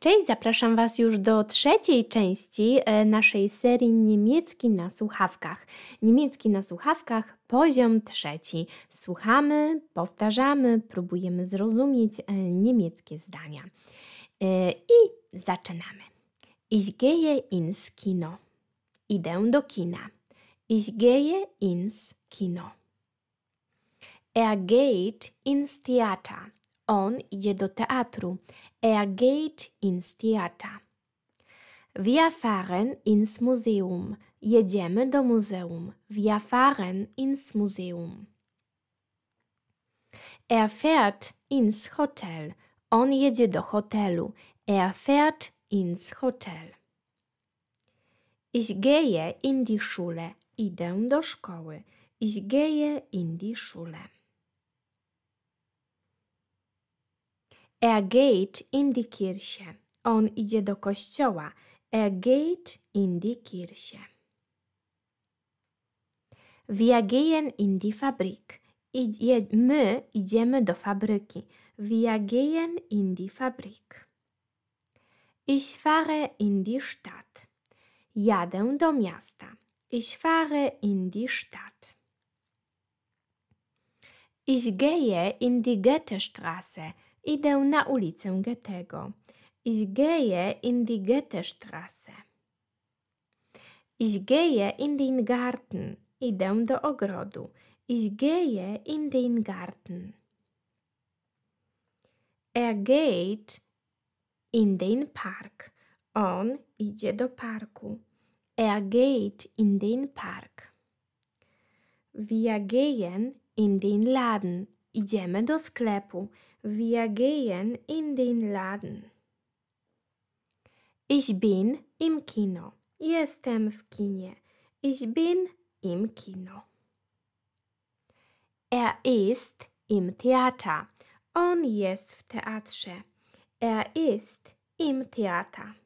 Cześć, zapraszam Was już do trzeciej części e, naszej serii Niemiecki na słuchawkach. Niemiecki na słuchawkach, poziom trzeci. Słuchamy, powtarzamy, próbujemy zrozumieć e, niemieckie zdania. E, I zaczynamy. Ich gehe ins Kino. Idę do kina. Ich gehe ins Kino. Er geht ins Theater. On idzie do teatru. Er geht ins Theater. Wir fahren ins Museum. Jedziemy do Museum. Wir fahren ins Museum. Er fährt ins Hotel. On jedzie do hotelu. Er fährt ins Hotel. Ich gehe in die Schule. Idę do szkoły. Ich gehe in die Schule. Er geht in die Kirche. On idzie do kościoła. Er geht in die Kirche. Wir gehen in die Fabrik. my idziemy do fabryki. Wir gehen in die Fabrik. Ich fahre in die Stadt. Jadę do miasta. Ich fahre in die Stadt. Ich gehe in die Goethestraße. Idę na ulicę Goethego. Ich gehe in die Goethestraße. Ich gehe in den Garten. Idę do ogrodu. Ich gehe in den Garten. Er geht in den Park. On idzie do parku. Er geht in den Park. Wir gehen in den Laden. Idziemy do sklepu. Wir gehen in den Laden. Ich bin im Kino. Jestem w kinie. Ich bin im Kino. Er ist im Theater. On jest w teatrze. Er ist im Theater.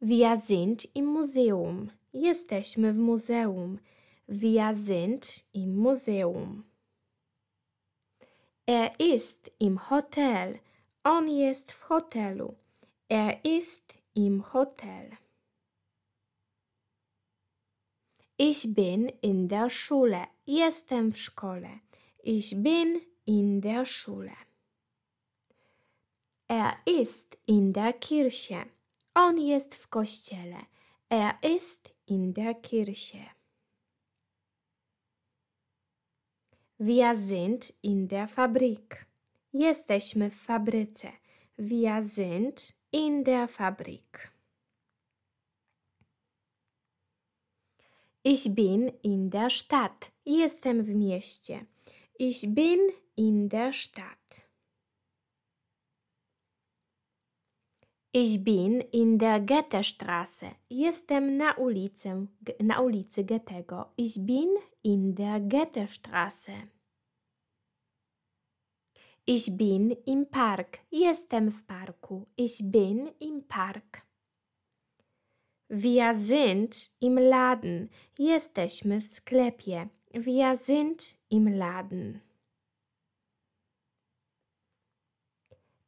Wir sind im Museum. Jesteśmy w muzeum. Wir sind im Museum. Er ist im Hotel. On jest w hotelu. Er ist im Hotel. Ich bin in der Schule. Jestem w szkole. Ich bin in der Schule. Er ist in der Kirche. On jest w kościele. Er ist in der Kirche. Wir sind in der Fabrik. Jesteśmy w fabryce. Wir sind in der Fabrik. Ich bin in der Stadt. Jestem w mieście. Ich bin in der Stadt. Ich bin in der Goethestraße. Jestem na, ulicę, na ulicy Goethego. Ich bin in der Goethestraße. Ich bin im Park. Jestem w parku. Ich bin im Park. Wir sind im Laden. Jesteśmy w sklepie. Wir sind im Laden.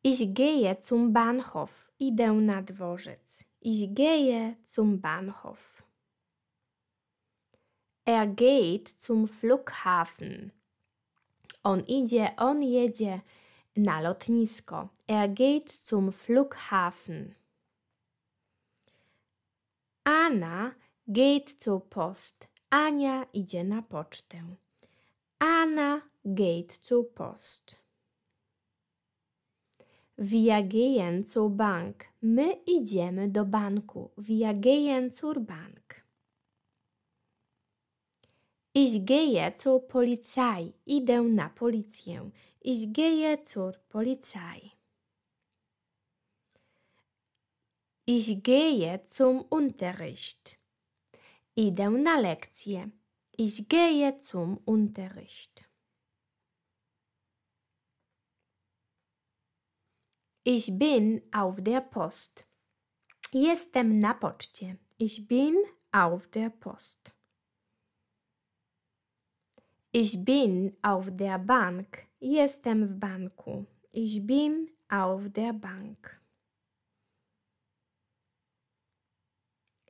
Ich gehe zum Bahnhof. Idę na dworzec. Ich gehe zum Bahnhof. Er geht zum Flughafen. On idzie, on jedzie na lotnisko. Er geht zum Flughafen. Anna geht zur Post. Ania idzie na pocztę. Anna geht zur Post. Wir gehen zur Bank. My idziemy do banku. Wir gehen zur Bank. Ich gehe zur Polizei. Idę na policję. Ich gehe zur Polizei. Ich gehe zum Unterricht. Idę na lekcję. Ich gehe zum Unterricht. Ich bin auf der Post. Jestem na poczcie. Ich bin auf der Post. Ich bin auf der Bank. Jestem w banku. Ich bin auf der Bank.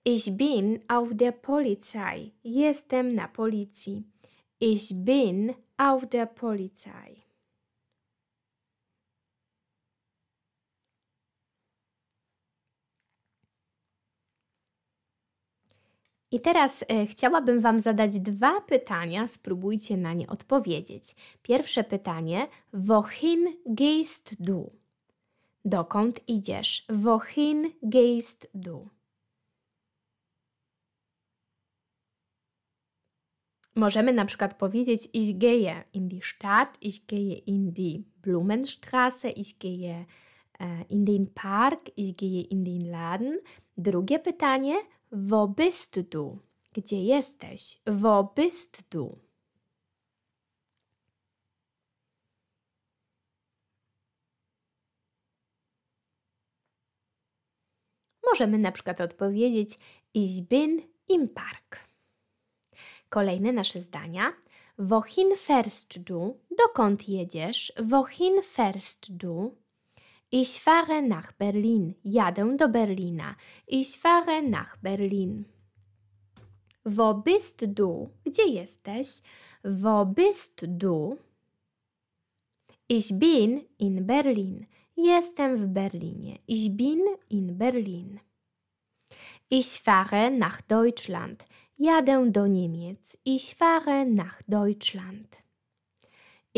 Ich bin auf der Polizei. Jestem na policji. Ich bin auf der Polizei. I teraz e, chciałabym Wam zadać dwa pytania, spróbujcie na nie odpowiedzieć. Pierwsze pytanie: Wohin gehst du? Dokąd idziesz? Wohin gehst du? Możemy na przykład powiedzieć ich gehe in die Stadt, ich gehe in die Blumenstraße, ich gehe e, in den Park, ich gehe in den Laden. Drugie pytanie – du? Gdzie jesteś? du? Możemy na przykład odpowiedzieć Ich bin im Park. Kolejne nasze zdania. Wohin fährst du? Dokąd jedziesz? Wohin fährst du? Ich fahre nach Berlin. Jadę do Berlina. Ich fahre nach Berlin. Wo bist du? Gdzie jesteś? Wo bist du? Ich bin in Berlin. Jestem w Berlinie. Ich bin in Berlin. Ich fahre nach Deutschland. Jadę do Niemiec. Ich fahre nach Deutschland.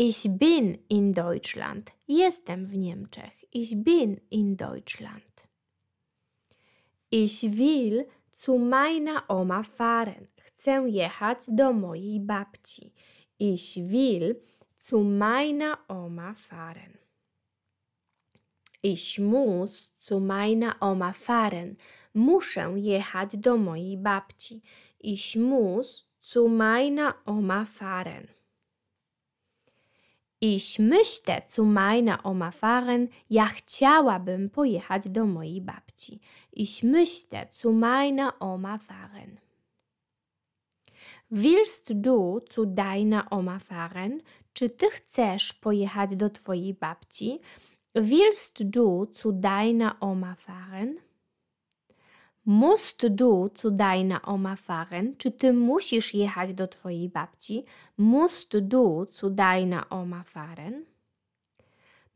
Ich bin in Deutschland. Jestem w Niemczech. Ich bin in Deutschland. Ich will zu meiner Oma fahren. Chcę jechać do mojej babci. Ich will zu meiner Oma fahren. Ich muss zu meiner Oma fahren. Muszę jechać do mojej babci. Ich muss zu meiner Oma fahren. Ich möchte zu meiner Oma fahren. Ja chciałabym pojechać do mojej babci. Ich möchte zu meiner Oma fahren. Willst du zu deiner Oma fahren? Czy ty chcesz pojechać do twojej babci? Willst du zu deiner Oma fahren? Musst du zu deiner Oma fahren? Czy ty musisz jechać do twojej babci? Musst du zu deiner Oma fahren?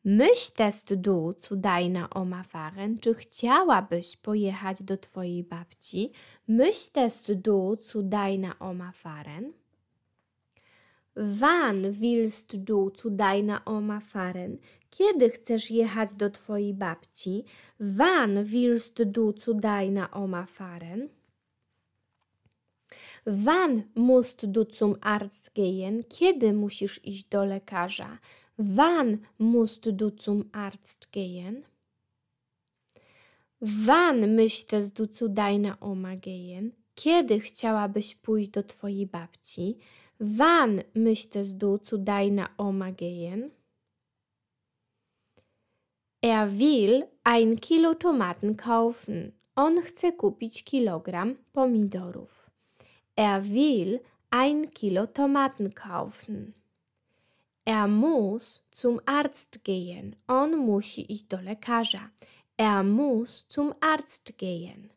Möchtest du zu deiner Oma fahren? Czy chciałabyś pojechać do twojej babci? Möchtest du zu deiner Oma fahren? Wann willst du zu deiner Oma fahren? kiedy chcesz jechać do twojej babci? Wann willst du zu deiner Oma fahren? Wann musst du zum Arzt gehen? Kiedy musisz iść do lekarza? Wann musst du zum Arzt gehen? Wann möchtest du zu deiner Oma gehen? Kiedy chciałabyś pójść do twojej babci? Wann möchtest du zu deiner Oma gehen? Er will ein Kilo Tomaten kaufen. On chce kupić kilogram pomidorów. Er will ein Kilo Tomaten kaufen. Er muss zum Arzt gehen. On musi iść do lekarza. Er muss zum Arzt gehen.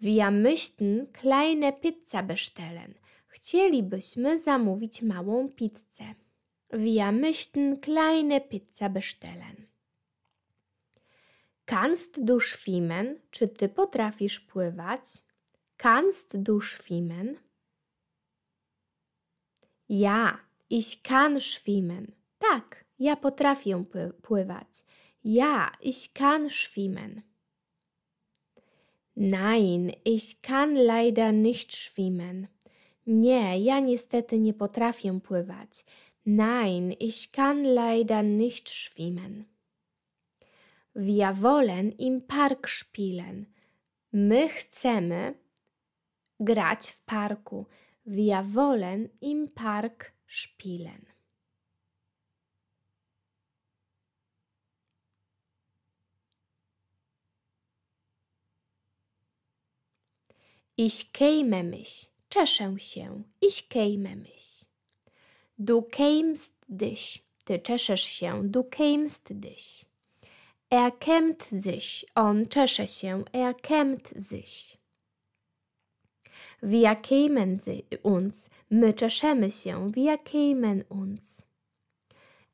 Wir möchten kleine Pizza bestellen. Chcielibyśmy zamówić małą pizzę. Wir möchten kleine Pizza bestellen. Kannst du schwimmen? Czy ty potrafisz pływać? Kannst du schwimmen? Ja, ich kann schwimmen. Tak, ja potrafię pływać. Ja, ich kann schwimmen. Nein, ich kann leider nicht schwimmen. Nie, ja niestety nie potrafię pływać. Nein, ich kann leider nicht schwimmen. Wir wollen im Park spielen. My chcemy grać w parku. Wir wollen im Park spielen. Ich käme mich. Czeszę się. Ich käme mich. Du kämst dich. Ty czeszesz się. Du kämst dich. Er kämmt sich. On czesze się. Er kämmt sich. Wir kämen uns. My czeszemy się. Wir kämen uns.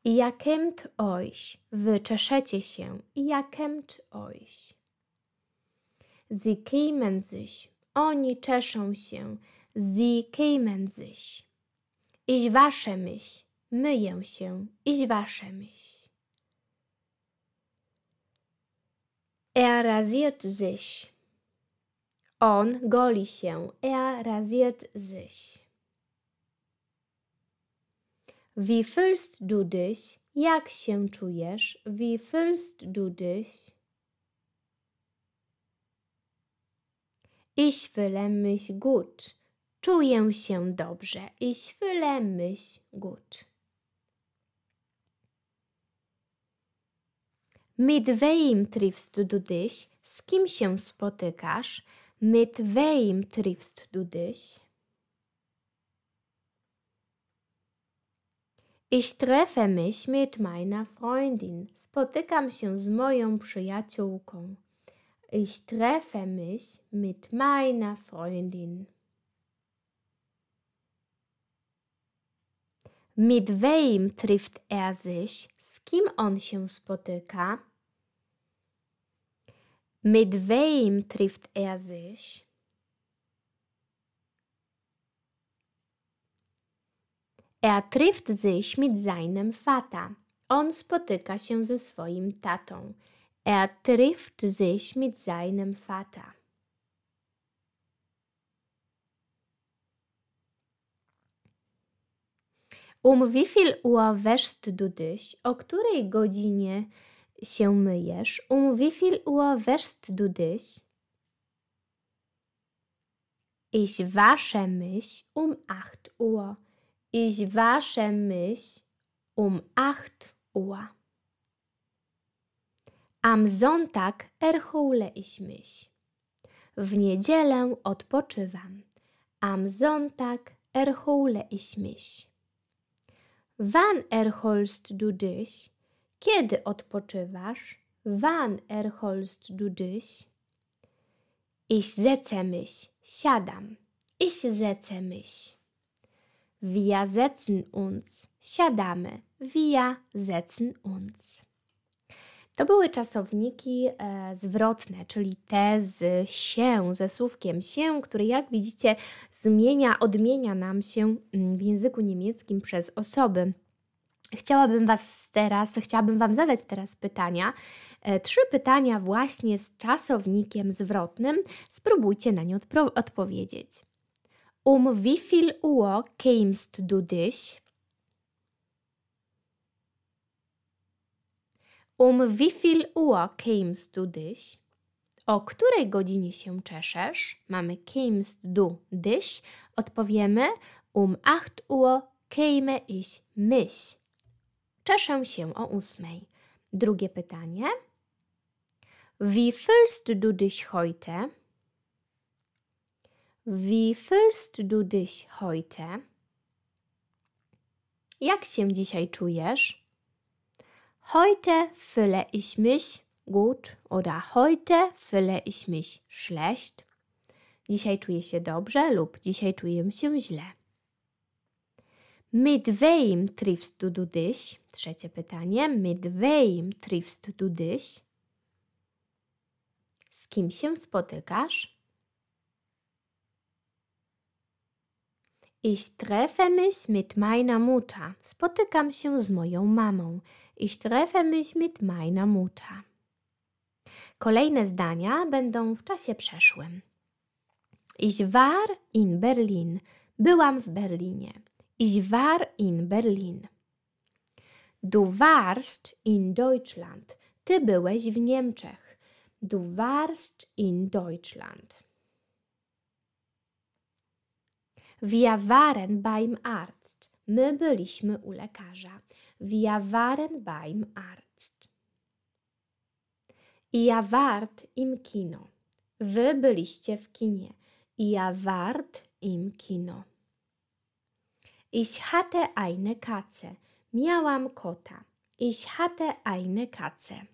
Ja kämmt euch. Wy czeszecie się. Ja kämmt euch. Sie kämen sich. Oni czeszą się. Sie kämen sich. Ich wasche mich. Myję się. Ich wasche mich. Er rasiert sich. On goli się. Er rasiert sich. Wie fühlst du dich? Jak się czujesz? Wie fühlst du dich? Ich fühle mich gut. Czuję się dobrze. Ich fühle mich gut. Mit wem triffst du dich? Z kim się spotykasz? Mit wem triffst du dich? Ich treffe mich mit meiner Freundin. Spotykam się z moją przyjaciółką. Ich treffe mich mit meiner Freundin. Mit wem trifft er sich? Z kim on się spotyka? Mit wem trifft er sich? Er trifft sich mit seinem Vater. On spotyka się ze swoim tatą. Er trifft sich mit seinem Vater. Um wie viel Uhr wäschst du dich? O której godzinie się myjesz? Um wie viel Uhr wäschst du dich? Ich wasche mich um 8 Uhr. Ich wasche mich um 8 Uhr. Am Sonntag erhole ich mich. W niedzielę odpoczywam. Am Sonntag erhole ich mich. Wann erholst du dich? Kiedy odpoczywasz? Wann erholst du dich? Ich setze mich. Siadam. Ich setze mich. Wir setzen uns. Siadamy. Wir setzen uns. To były czasowniki e, zwrotne, czyli te z się, ze słówkiem się, który jak widzicie zmienia, odmienia nam się mm, w języku niemieckim przez osoby Chciałabym Was teraz, chciałabym Wam zadać teraz pytania. E, trzy pytania właśnie z czasownikiem zwrotnym. Spróbujcie na nie odpro- odpowiedzieć. Um wie viel Uhr kämst du dich? Um wie viel Uhr kämst du dich? O której godzinie się czeszesz? Mamy kämst du dich. Odpowiemy um 8 Uhr käme ich mich. Czeszę się o ósmej. Drugie pytanie. Wie fühlst du dich heute? Wie fühlst du dich heute? Jak się dzisiaj czujesz? Heute fühle ich mich gut oder heute fühle ich mich schlecht. Dzisiaj czuję się dobrze lub dzisiaj czuję się źle. Mit wem triffst du dich? Trzecie pytanie. Mit wem triffst du dich? Z kim się spotykasz? Ich treffe mich mit meiner Mutter. Spotykam się z moją mamą. Ich treffe mich mit meiner Mutter. Kolejne zdania będą w czasie przeszłym. Ich war in Berlin. Byłam w Berlinie. Ich war in Berlin. Du warst in Deutschland. Ty byłeś w Niemczech. Du warst in Deutschland. Wir waren beim Arzt. My byliśmy u lekarza. Wir waren beim Arzt. Ja wart im Kino. Wy byliście w kinie. Ja wart im Kino. Ich hatte eine Katze. Miałam kota. Ich hatte eine Katze.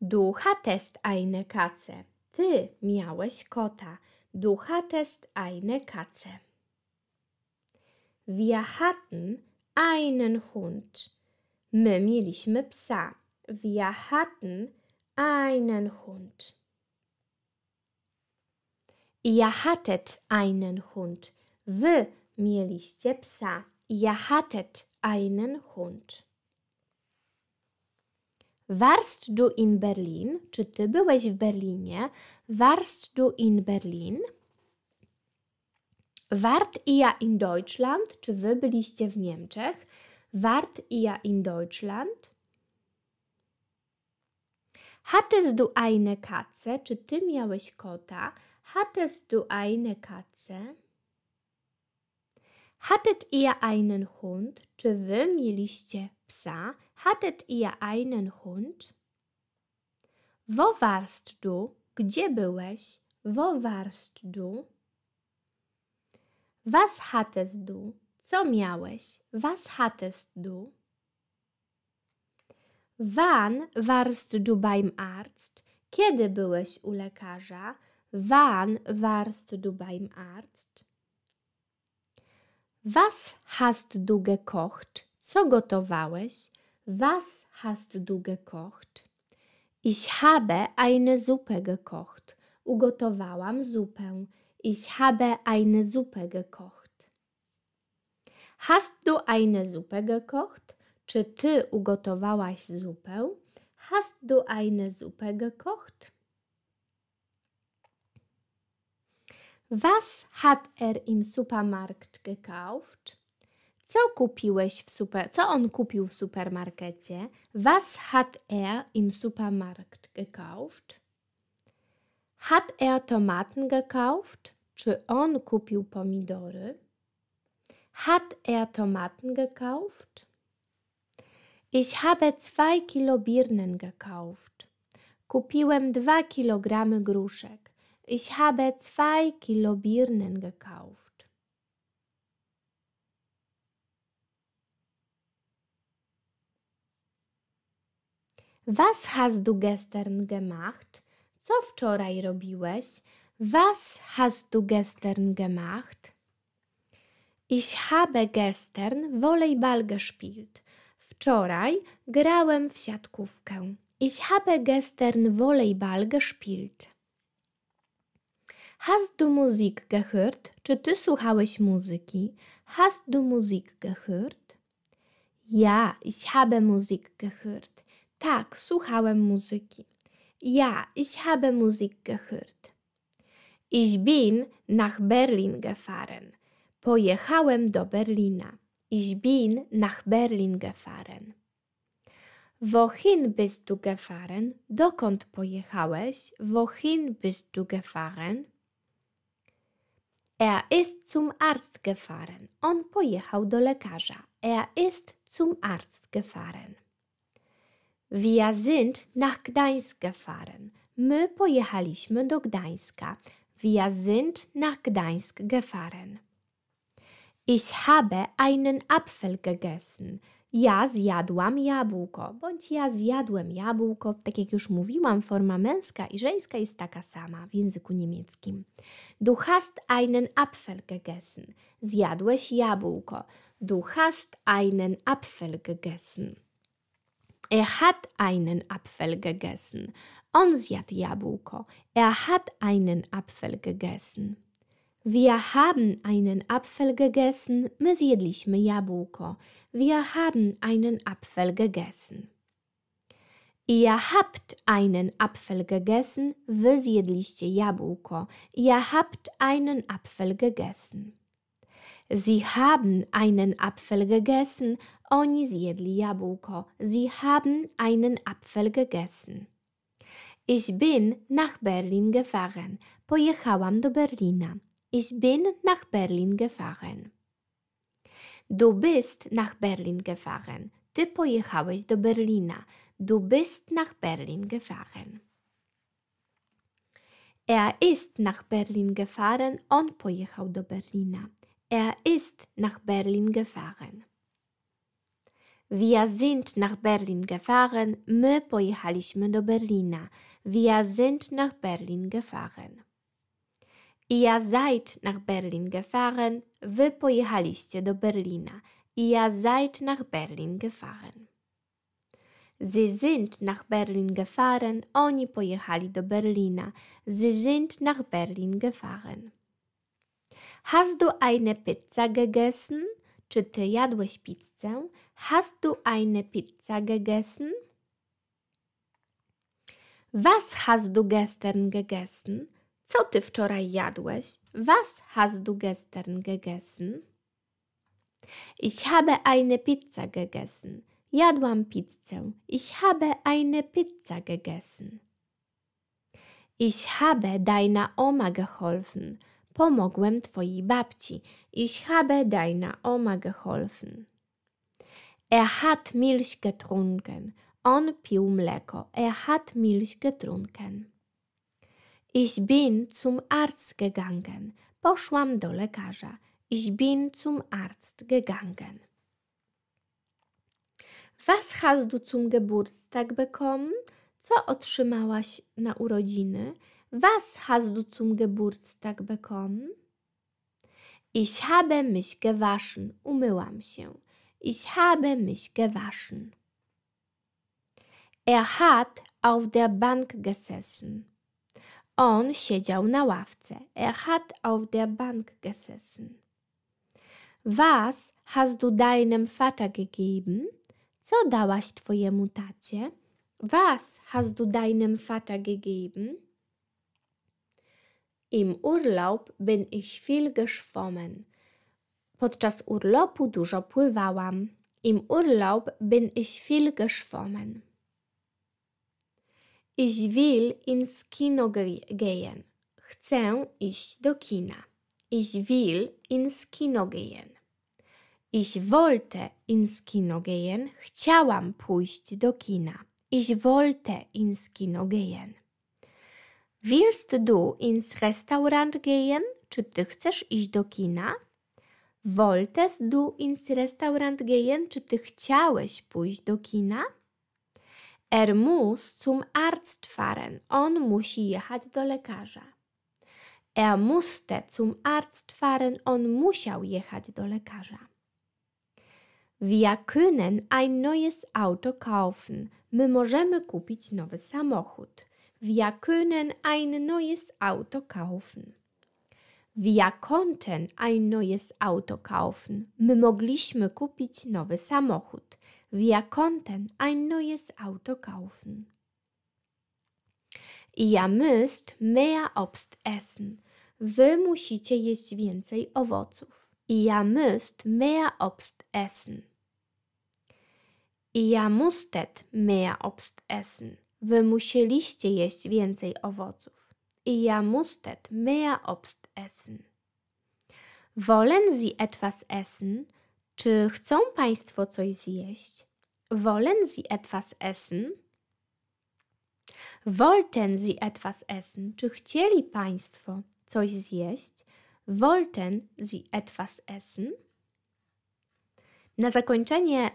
Du hattest eine Katze. Ty miałeś kota. Du hattest eine Katze. Wir hatten einen Hund. My mieliśmy psa. Wir hatten einen Hund. Ja hattet einen Hund. Wy mieliście psa. Ja hattet einen Hund. Warst du in Berlin? Czy ty byłeś w Berlinie? Warst du in Berlin? Wart ihr in Deutschland? Czy wy byliście w Niemczech? Wart ihr in Deutschland? Hattest du eine Katze? Czy ty miałeś kota? Hattest du eine Katze? Hattet ihr einen Hund? Czy wy mieliście psa? Hattet ihr einen Hund? Wo warst du? Gdzie byłeś? Wo warst du? Was hattest du? Co miałeś? Was hattest du? Wann warst du beim Arzt? Kiedy byłeś u lekarza? Wann warst du beim Arzt? Was hast du gekocht? Co gotowałeś? Was hast du gekocht? Ich habe eine Suppe gekocht. Ugotowałam zupę. Ich habe eine Suppe gekocht. Hast du eine Suppe gekocht? Czy ty ugotowałaś zupę? Hast du eine Suppe gekocht? Was hat er im Supermarkt gekauft? Co kupiłeś w super... Co on kupił w supermarkecie? Was hat er im Supermarkt gekauft? Hat er Tomaten gekauft? Czy on kupił pomidory? Hat er Tomaten gekauft? Ich habe zwei Kilo Birnen gekauft. Kupiłem dwa kilogramy gruszek. Ich habe zwei Kilo Birnen gekauft. Was hast du gestern gemacht? Co wczoraj robiłeś? Was hast du gestern gemacht? Ich habe gestern Volleyball gespielt. Wczoraj grałem w siatkówkę. Ich habe gestern Volleyball gespielt. Hast du Musik gehört? Czy ty słuchałeś muzyki? Hast du Musik gehört? Ja, ich habe Musik gehört. Tak, słuchałem muzyki. Ja, ich habe Musik gehört. Ich bin nach Berlin gefahren. Pojechałem do Berlina. Ich bin nach Berlin gefahren. Wohin bist du gefahren? Dokąd pojechałeś? Wohin bist du gefahren? Er ist zum Arzt gefahren. On pojechał do lekarza. Er ist zum Arzt gefahren. Wir sind nach Gdańsk gefahren. My pojechaliśmy do Gdańska. Wir sind nach Gdańsk gefahren. Ich habe einen Apfel gegessen. ja zjadłam jabłko, bądź ja zjadłem jabłko, tak jak już mówiłam, forma męska i żeńska jest taka sama w języku niemieckim. Du hast einen Apfel gegessen. Zjadłeś jabłko. Du hast einen Apfel gegessen. Er hat einen Apfel gegessen. On zjadł jabłko. Er hat einen Apfel gegessen. Wir haben einen Apfel gegessen. My zjedliśmy jabłko. Wir haben einen Apfel gegessen. Ihr habt einen Apfel gegessen. Wy zjedliście jabłko. Ihr habt einen Apfel gegessen. Sie haben einen Apfel gegessen. Oni zjedli jabłko. Sie haben einen Apfel gegessen. Ich bin nach Berlin gefahren. Pojechałam do Berlina. Ich bin nach Berlin gefahren. Du bist nach Berlin gefahren. Ty pojechałeś do Berlina. Du bist nach Berlin gefahren. Er ist nach Berlin gefahren. und pojechał do Berlina. Er ist nach Berlin gefahren. Wir sind nach Berlin gefahren. My pojechaliśmy do Berlina. Wir sind nach Berlin gefahren. Ihr seid nach Berlin gefahren. Wy pojechaliście do Berlina. Ihr seid nach Berlin gefahren. Sie sind nach Berlin gefahren. Oni pojechali do Berlina. Sie sind nach Berlin gefahren. Hast du eine Pizza gegessen? Czy ty jadłeś pizzę? Hast du eine Pizza gegessen? Was hast du gestern gegessen? Co ty wczoraj jadłeś? Was hast du gestern gegessen? Ich habe eine Pizza gegessen. Jadłam pizzę. Ich habe eine Pizza gegessen. Ich habe deiner Oma geholfen. Pomogłem twojej babci. Ich habe deiner Oma geholfen. Er hat Milch getrunken. On pił mleko. Er hat Milch getrunken. Ich bin zum Arzt gegangen. Poszłam do lekarza. Ich bin zum Arzt gegangen. Was hast du zum Geburtstag bekommen? Co otrzymałaś na urodziny? Was hast du zum Geburtstag bekommen? Ich habe mich gewaschen. Umyłam się. Ich habe mich gewaschen. Er hat auf der Bank gesessen. On siedział na ławce. Er hat auf der Bank gesessen. Was hast du deinem Vater gegeben? Co dałaś twojemu tacie? Was hast du deinem Vater gegeben? Im Urlaub bin ich viel geschwommen. Podczas urlopu dużo pływałam. Im Urlaub bin ich viel geschwommen. Ich will ins Kino gehen. Chcę iść do kina. Ich will ins Kino gehen. Ich wollte ins Kino gehen. Chciałam pójść do kina. Ich wollte ins Kino gehen. Wirst du ins Restaurant gehen? Czy ty chcesz iść do kina? Wolltest du ins Restaurant gehen? Czy ty chciałeś pójść do kina? Er muss zum Arzt fahren. On musi jechać do lekarza. Er musste zum Arzt fahren. On musiał jechać do lekarza. Wir können ein neues Auto kaufen. My możemy kupić nowy samochód. Wir können ein neues Auto kaufen. Wir konnten ein neues Auto kaufen. My mogliśmy kupić nowy samochód. Wir konnten ein neues Auto kaufen. Ihr müsst mehr Obst essen. Wy musicie jeść więcej owoców. Ihr müsst mehr Obst essen. Ihr musstet mehr Obst essen. Wy musieliście jeść więcej owoców. Ihr musstet mehr Obst essen. Wollen Sie etwas essen? Czy chcą Państwo coś zjeść? Wollen Sie etwas essen? Wollten Sie etwas essen? Czy chcieli Państwo coś zjeść? Wollten Sie etwas essen? Na zakończenie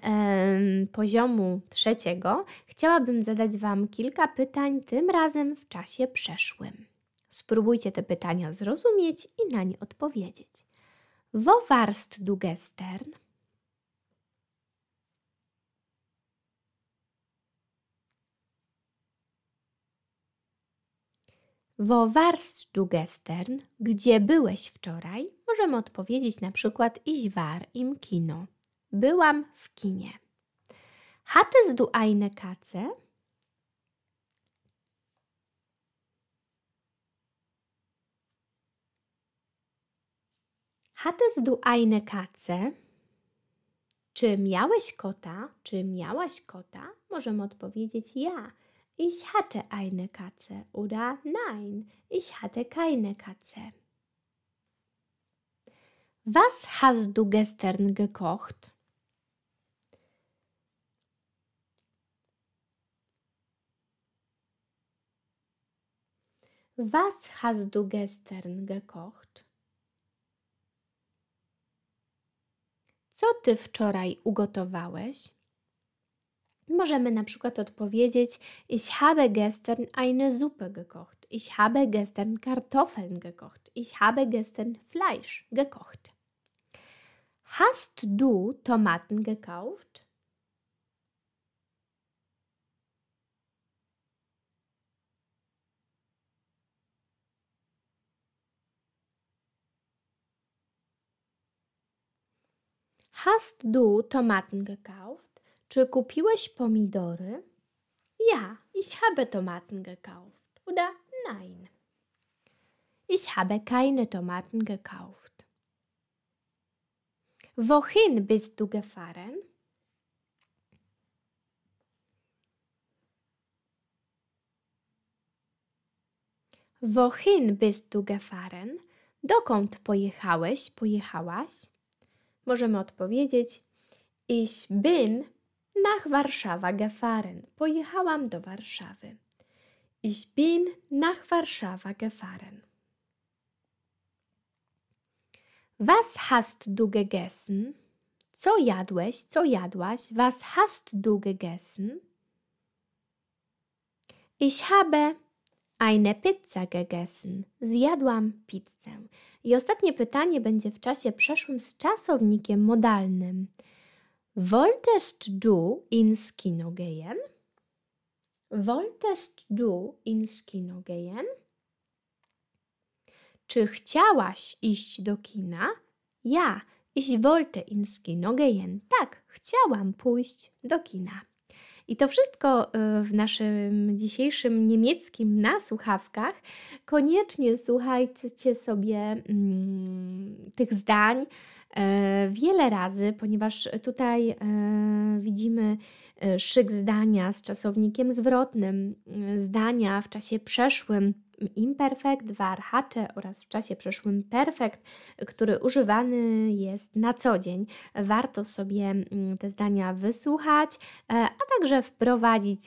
poziomu trzeciego chciałabym zadać Wam kilka pytań, tym razem w czasie przeszłym. Spróbujcie te pytania zrozumieć i na nie odpowiedzieć. Wo warst du gestern? Wo warst du gestern? Gdzie byłeś wczoraj? Możemy odpowiedzieć na przykład Ich war im Kino. Byłam w kinie. Hattest du eine Katze? Hattest du eine Katze? Czy miałeś kota? Czy miałaś kota? Możemy odpowiedzieć ja ich hatte eine Katze oder nein, ich hatte keine Katze. Was hast du gestern gekocht? Was hast du gestern gekocht? Co ty wczoraj ugotowałeś? Możemy na przykład odpowiedzieć: Ich habe gestern eine Suppe gekocht. Ich habe gestern Kartoffeln gekocht. Ich habe gestern Fleisch gekocht. Hast du Tomaten gekauft? Hast du Tomaten gekauft? Czy kupiłeś pomidory? Ja, ich habe Tomaten gekauft. Oder nein. Ich habe keine Tomaten gekauft. Wohin bist du gefahren? Wohin bist du gefahren? Dokąd pojechałeś, pojechałaś? Możemy odpowiedzieć Ich bin nach Warszawa gefahren. Pojechałam do Warszawy. Ich bin nach Warszawa gefahren. Was hast du gegessen? Co jadłeś? Co jadłaś? Was hast du gegessen? Ich habe eine Pizza gegessen. Zjadłam pizzę. I ostatnie pytanie będzie w czasie przeszłym z czasownikiem modalnym. Wolltest du ins Kino gehen? Wolltest du ins Kino gehen? Czy chciałaś iść do kina? Ja, ich wollte ins Kino gehen. Tak, chciałam pójść do kina. I to wszystko y, w naszym dzisiejszym niemieckim na słuchawkach. Koniecznie słuchajcie sobie mm, tych zdań, E, wiele razy, ponieważ tutaj e, widzimy e, szyk zdania z czasownikiem zwrotnym, zdania w czasie przeszłym imperfekt, warhacze oraz w czasie przeszłym perfekt, który używany jest na co dzień. Warto sobie te zdania wysłuchać, a także wprowadzić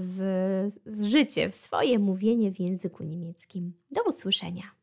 w życie, w swoje mówienie w języku niemieckim. Do usłyszenia.